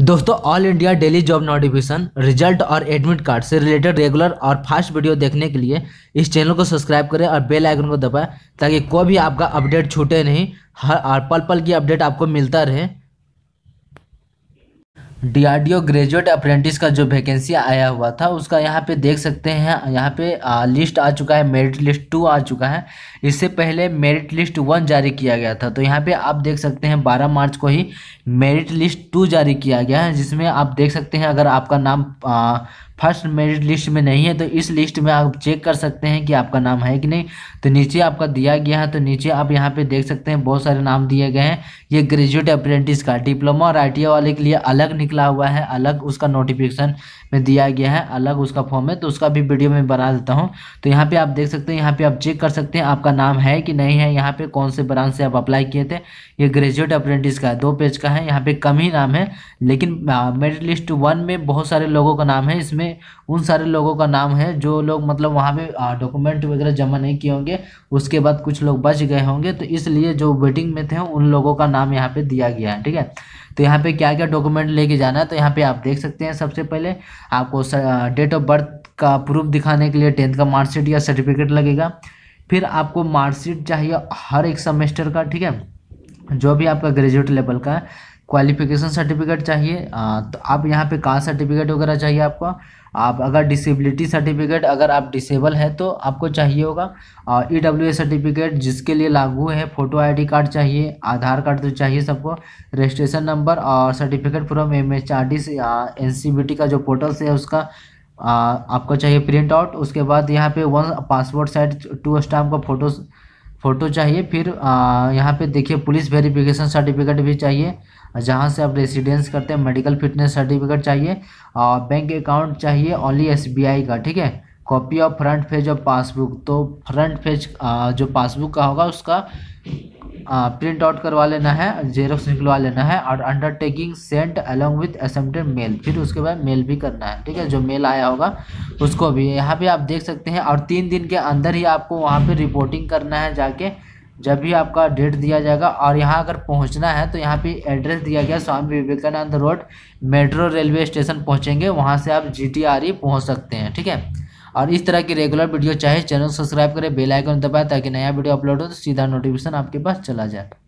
दोस्तों all India daily job notification result और admit card से रिलेटेड रेगुलर और फास्ट वीडियो देखने के लिए इस चैनल को सब्सक्राइब करें और बेल आइकन को दबाएं ताकि कोई भी आपका अपडेट छूटे नहीं हर और पल पल की अपडेट आपको मिलता रहे D R D O graduate apprentice का जो वैकेंसी आया हुआ था उसका यहाँ पे देख सकते हैं यहाँ पे आ, लिस्ट आ चुका है मेरिट लिस्ट टू आ चुका है इससे पहले मेरिट लिस्ट वन जारी किया गया था तो यहाँ पे आप देख सकते हैं बारह मार्च को ही मेरिट लिस्ट टू जारी किया गया है जिसमें आप देख सकते हैं अगर आपका नाम आ, फर्स्ट मेरिट लिस्ट में नहीं है तो इस लिस्ट में आप चेक कर सकते हैं कि आपका नाम है कि नहीं तो नीचे आपका दिया गया है तो नीचे आप यहाँ पे देख सकते हैं बहुत सारे नाम दिए गए हैं ये ग्रेजुएट अप्रेंटिस का डिप्लोमा और आई वाले के लिए अलग निकला हुआ है अलग उसका नोटिफिकेशन में दिया गया है अलग उसका फॉर्म है तो उसका भी वीडियो में बना देता हूँ तो यहाँ पर आप देख सकते हैं यहाँ पर आप चेक कर सकते हैं आपका नाम है कि नहीं है यहाँ पर कौन से ब्रांच से आप अप्लाई किए थे ये ग्रेजुएट अप्रेंटिस का है दो पेज का है यहाँ पर कम ही नाम है लेकिन मेरिट लिस्ट वन में बहुत सारे लोगों का नाम है इसमें में उन सारे लोगों का नाम है जो लोग मतलब वहाँ पे डॉक्यूमेंट वगैरह जमा नहीं किए होंगे उसके बाद कुछ लोग बच गए होंगे तो इसलिए जो वेटिंग में थे उन लोगों का नाम यहाँ पे दिया गया है ठीक है तो यहाँ पे क्या क्या डॉक्यूमेंट लेके जाना है तो यहाँ पे आप देख सकते हैं सबसे पहले आपको डेट ऑफ बर्थ का प्रूफ दिखाने के लिए टेंथ का मार्कशीट या सर्टिफिकेट लगेगा फिर आपको मार्कशीट चाहिए हर एक सेमेस्टर का ठीक है जो भी आपका ग्रेजुएट लेवल का है क्वालिफिकेशन सर्टिफिकेट चाहिए आ, तो आप यहाँ पे कास्ट सर्टिफिकेट वगैरह चाहिए आपका आप अगर डिसेबिलिटी सर्टिफिकेट अगर आप डिसेबल है तो आपको चाहिए होगा ई डब्ल्यू सर्टिफिकेट जिसके लिए लागू है फ़ोटो आईडी कार्ड चाहिए आधार कार्ड तो चाहिए सबको रजिस्ट्रेशन नंबर और certificate from M H R D से एन सी बी टी का जो पोर्टल से है उसका आ, आपको चाहिए प्रिंट आउट उसके बाद यहाँ पे one passport size two stamp का फ़ोटो फ़ोटो चाहिए फिर यहाँ पे देखिए पुलिस वेरिफिकेशन सर्टिफिकेट भी चाहिए जहाँ से आप रेसिडेंस करते हैं मेडिकल फिटनेस सर्टिफिकेट चाहिए और बैंक अकाउंट चाहिए ओनली एसबीआई का ठीक है copy of front page of passbook तो फ्रंट पेज जो पासबुक का होगा उसका प्रिंट आउट करवा लेना है जेरोक्स निकलवा लेना है और undertaking sent along with assented mail फिर उसके बाद मेल भी करना है ठीक है जो मेल आया होगा उसको भी यहाँ पे आप देख सकते हैं और तीन दिन के अंदर ही आपको वहाँ पे रिपोर्टिंग करना है जाके जब भी आपका डेट दिया जाएगा और यहाँ अगर पहुँचना है तो यहाँ पे एड्रेस दिया गया Swami Vivekananda road metro railway station पहुँचेंगे वहाँ से आप जी टी e पहुँच सकते हैं ठीक है और इस तरह की रेगुलर वीडियो चाहे चैनल सब्सक्राइब करें बेल आइकन दबाएं ताकि नया वीडियो अपलोड हो तो सीधा नोटिफिकेशन आपके पास चला जाए